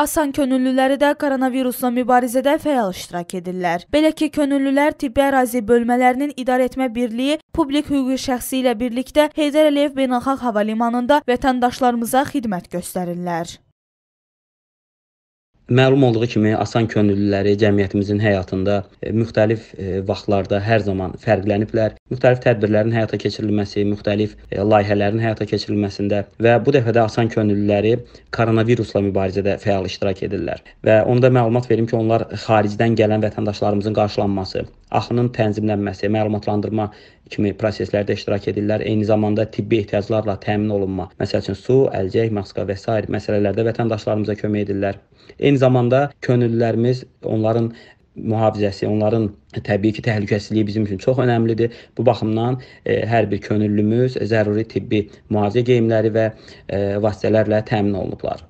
Asan könüllüləri də koronavirusla mübarizədə fəal iştirak edirlər. Belə ki, könüllülər tibbi ərazi bölmələrinin idarəetmə birliyi publik hüquqi şəxsi ilə birlikdə Heydər Əliyev Beynəlxalq Hava Limanında vətəndaşlarımıza xidmət göstərirlər. Məlum olduğu kimi asan könüllüləri cəmiyyətimizin həyatında e, müxtəlif e, vaxtlarda hər zaman fərqləniblər. Müxtəlif tədbirlərin həyata keçirilməsi, müxtəlif e, layihələrin həyata keçirilməsində və bu dəfə də asan könüllüləri koronavirusla mübarizədə fəal iştirak edirlər. Və onu da məlumat verim ki, onlar xaricdən gələn vətəndaşlarımızın qarşılanması, axının tənzimlənməsi, məlumatlandırma kimi proseslərdə iştirak edirlər. Eyni zamanda tibbi ehtiyaclarla təmin olunma, məsəl üçün su, əlcək, maska və s. məsələlərdə vətəndaşlarımıza kömək edirlər. Eyni zamanda könüllülərimiz onların mühafizəsi, onların təbii ki, təhlükəsizliyi bizim üçün çox əhəmilidir. Bu baxımdan e, hər bir könüllümüz zəruri tibbi müalicə geyimləri və e, vasitələrlə təmin olunublar.